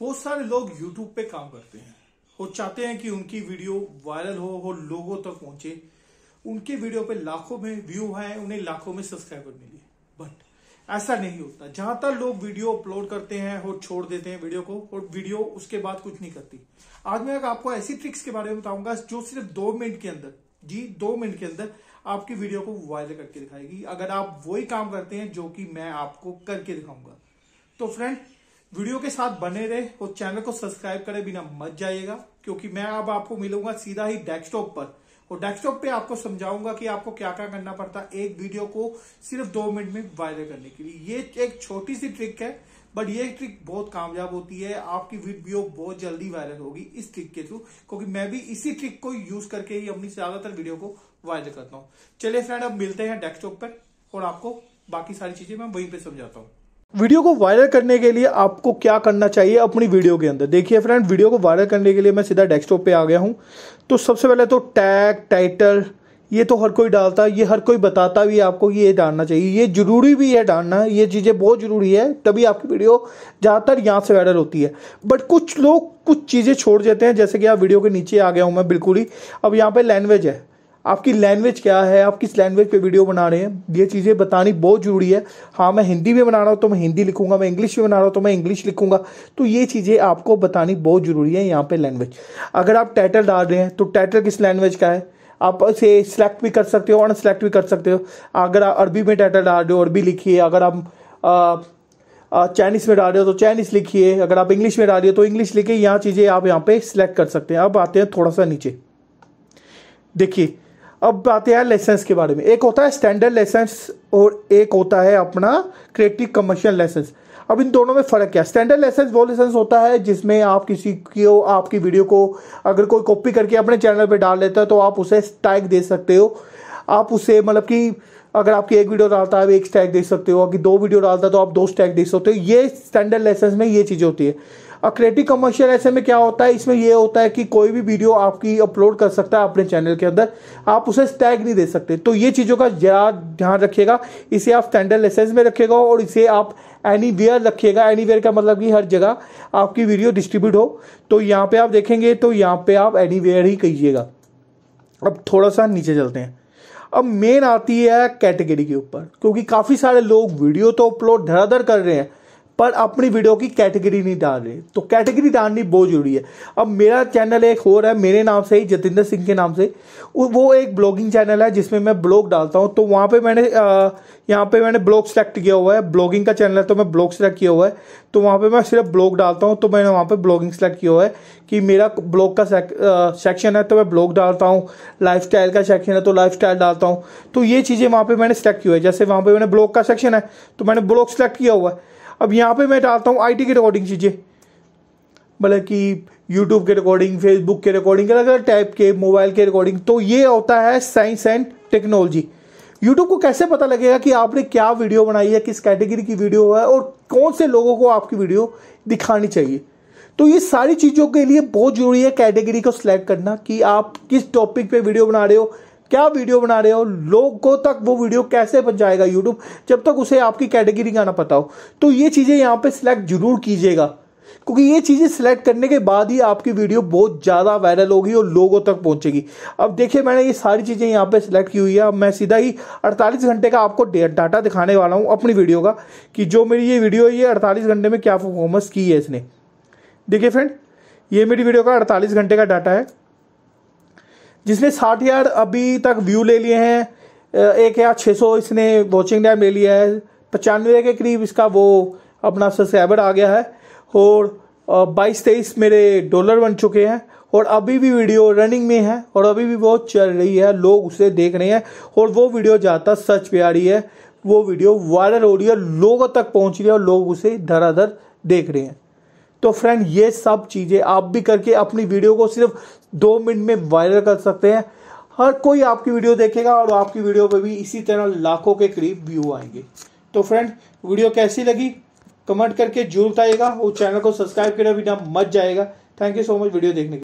बहुत सारे लोग यूट्यूब पे काम करते हैं वो चाहते हैं कि उनकी वीडियो वायरल हो वो लोगों तक पहुंचे उनके वीडियो पे लाखों में व्यू आए उन्हें लाखों में सब्सक्राइबर मिले बट ऐसा नहीं होता जहां तक लोग वीडियो अपलोड करते हैं और छोड़ देते हैं वीडियो को और वीडियो उसके बाद कुछ नहीं करती आज मैं आपको ऐसी ट्रिक्स के बारे में बताऊंगा जो सिर्फ दो मिनट के अंदर जी दो मिनट के अंदर आपकी वीडियो को वायरल करके दिखाएगी अगर आप वही काम करते हैं जो कि मैं आपको करके दिखाऊंगा तो फ्रेंड वीडियो के साथ बने रहे और चैनल को सब्सक्राइब करे बिना मत जाइएगा क्योंकि मैं अब आपको मिलूंगा सीधा ही डेस्कटॉप पर और डेस्कटॉप पे आपको समझाऊंगा कि आपको क्या क्या करना पड़ता है एक वीडियो को सिर्फ दो मिनट में वायरल करने के लिए ये एक छोटी सी ट्रिक है बट ये ट्रिक बहुत कामयाब होती है आपकी वीडियो बहुत जल्दी वायरल होगी इस ट्रिक के थ्रू क्योंकि मैं भी इसी ट्रिक को यूज करके ही अपनी ज्यादातर वीडियो को वायरल करता हूँ चलिए फ्रेंड अब मिलते हैं डेस्कटॉप पर और आपको बाकी सारी चीजें मैं वहीं पर समझाता हूँ वीडियो को वायरल करने के लिए आपको क्या करना चाहिए अपनी वीडियो के अंदर देखिए फ्रेंड वीडियो को वायरल करने के लिए मैं सीधा डेस्कटॉप पे आ गया हूँ तो सबसे पहले तो टैग टाइटल ये तो हर कोई डालता है ये हर कोई बताता भी है आपको ये डालना चाहिए ये ज़रूरी भी है डालना ये चीज़ें बहुत ज़रूरी है तभी आपकी वीडियो ज़्यादातर यहाँ से वायरल होती है बट कुछ लोग कुछ चीज़ें छोड़ देते हैं जैसे कि आप वीडियो के नीचे आ गया हूँ मैं बिल्कुल ही अब यहाँ पर लैंग्वेज है आपकी लैंग्वेज क्या है आप किस लैंग्वेज पे वीडियो बना रहे हैं ये चीज़ें बतानी बहुत ज़रूरी है हाँ मैं हिंदी में बना रहा हूँ तो मैं हिंदी लिखूंगा मैं इंग्लिश में बना रहा हूँ तो मैं इंग्लिश लिखूंगा तो ये चीज़ें आपको बतानी बहुत ज़रूरी है यहाँ पे लैंग्वेज अगर आप टाइटल डाल रहे हैं तो टाइटल किस लैंग्वेज का है आप इसे सिलेक्ट भी कर सकते हो अनसेलेक्ट भी कर सकते हो अगर आप अरबी में टाइटल डाल रहे हो अरबी लिखिए अगर आप चाइनीस में डाल रहे हो तो चाइनीस लिखिए अगर आप इंग्लिश में डाल रहे हो तो इंग्लिश लिखिए यहाँ चीज़ें आप यहाँ पे सिलेक्ट कर सकते हैं अब आते हैं थोड़ा सा नीचे देखिए अब आते हैं लाइसेंस के बारे में एक होता है स्टैंडर्ड लाइसेंस और एक होता है अपना क्रिएटिव कमर्शियल लाइसेंस अब इन दोनों में फ़र्क क्या है स्टैंडर्ड लाइसेंस वो लाइसेंस होता है जिसमें आप किसी को आपकी वीडियो को अगर कोई कॉपी करके अपने चैनल पर डाल लेता है तो आप उसे टैग दे सकते हो आप उसे मतलब कि अगर आपकी एक वीडियो डालता है एक टैग दे सकते हो अगर दो वीडियो डालता है तो आप दो टैग दे सकते हो ये स्टैंडर्ड लाइसेंस में ये चीज़ होती है क्रिएटिव कमर्शियल ऐसे में क्या होता है इसमें यह होता है कि कोई भी वीडियो आपकी अपलोड कर सकता है अपने चैनल के अंदर आप उसे टैग नहीं दे सकते तो ये चीज़ों का ज्यादा ध्यान रखिएगा इसे आप स्टैंडर्ड लेसेंस में रखिएगा और इसे आप एनी वेयर रखिएगा एनी वेयर का मतलब कि हर जगह आपकी वीडियो डिस्ट्रीब्यूट हो तो यहाँ पे आप देखेंगे तो यहाँ पे आप एनी वेयर ही कहिएगा अब थोड़ा सा नीचे चलते हैं अब मेन आती है कैटेगरी के ऊपर क्योंकि काफ़ी सारे लोग वीडियो तो अपलोड धड़ाधड़ कर रहे हैं पर अपनी वीडियो की कैटेगरी नहीं डाल रहे तो कैटेगरी डालनी बहुत जरूरी है अब मेरा चैनल एक और है मेरे नाम से ही जतेंद्र सिंह के नाम से वो एक ब्लॉगिंग चैनल है जिसमें मैं ब्लॉग डालता हूँ तो वहाँ पे मैंने यहाँ पे मैंने ब्लॉग सेलेक्ट किया हुआ है ब्लॉगिंग का चैनल है तो मैं ब्लॉग सेलेक्ट किया हुआ है तो वहाँ पर मैं सिर्फ ब्लॉग डालता हूँ तो मैंने वहाँ पर ब्लॉगिंग सेलेक्ट किया हुआ है कि मेरा ब्लॉग का सेक्शन है तो मैं ब्लॉग डालता हूँ लाइफ का सेक्शन है तो लाइफ डालता हूँ तो ये चीज़ें वहाँ पर मैंने सेलेक्ट की हुई है जैसे वहाँ पर मैंने ब्लॉग का सेक्शन है तो मैंने ब्लॉग सेलेक्ट किया हुआ है अब यहाँ पे मैं डालता हूँ आईटी के रिकॉर्डिंग चीज़ें मतलब कि यूट्यूब के रिकॉर्डिंग फेसबुक के रिकॉर्डिंग अलग अलग टाइप के मोबाइल के रिकॉर्डिंग तो ये होता है साइंस एंड टेक्नोलॉजी यूट्यूब को कैसे पता लगेगा कि आपने क्या वीडियो बनाई है किस कैटेगरी की वीडियो है और कौन से लोगों को आपकी वीडियो दिखानी चाहिए तो ये सारी चीज़ों के लिए बहुत ज़रूरी है कैटेगरी को सिलेक्ट करना कि आप किस टॉपिक पे वीडियो बना रहे हो क्या वीडियो बना रहे हो लोगों तक वो वीडियो कैसे पहुंचाएगा यूट्यूब जब तक उसे आपकी कैटेगरी का ना पता हो तो ये चीज़ें यहाँ पे सिलेक्ट जरूर कीजिएगा क्योंकि ये चीज़ें सिलेक्ट करने के बाद ही आपकी वीडियो बहुत ज़्यादा वायरल होगी और लोगों तक पहुंचेगी अब देखिए मैंने ये सारी चीज़ें यहाँ पे सिलेक्ट की हुई है अब मैं सीधा ही 48 घंटे का आपको डाटा दिखाने वाला हूँ अपनी वीडियो का कि जो मेरी ये वीडियो है ये 48 घंटे में क्या परफॉर्मेंस की है इसने देखिए फ्रेंड ये मेरी वीडियो का अड़तालीस घंटे का डाटा है जिसने साठ यार अभी तक व्यू ले लिए हैं एक हजार छः सौ इसने वॉचिंग टाइम ले लिया है पचानवे के करीब इसका वो अपना सब्सक्राइबर आ गया है और बाईस तेईस मेरे डॉलर बन चुके हैं और अभी भी वीडियो रनिंग में है और अभी भी वो चल रही है लोग उसे देख रहे हैं और वो वीडियो ज़्यादा सच प्यारी है वो वीडियो वायरल हो रही है लोगों तक पहुंच रही है और लोग उसे धराधर देख रहे हैं तो फ्रेंड ये सब चीज़ें आप भी करके अपनी वीडियो को सिर्फ दो मिनट में वायरल कर सकते हैं हर कोई आपकी वीडियो देखेगा और आपकी वीडियो पर भी इसी तरह लाखों के करीब व्यू आएंगे तो फ्रेंड वीडियो कैसी लगी कमेंट करके जरूर बताइएगा और चैनल को सब्सक्राइब करना भी ना मत जाएगा thank you so much video देखने के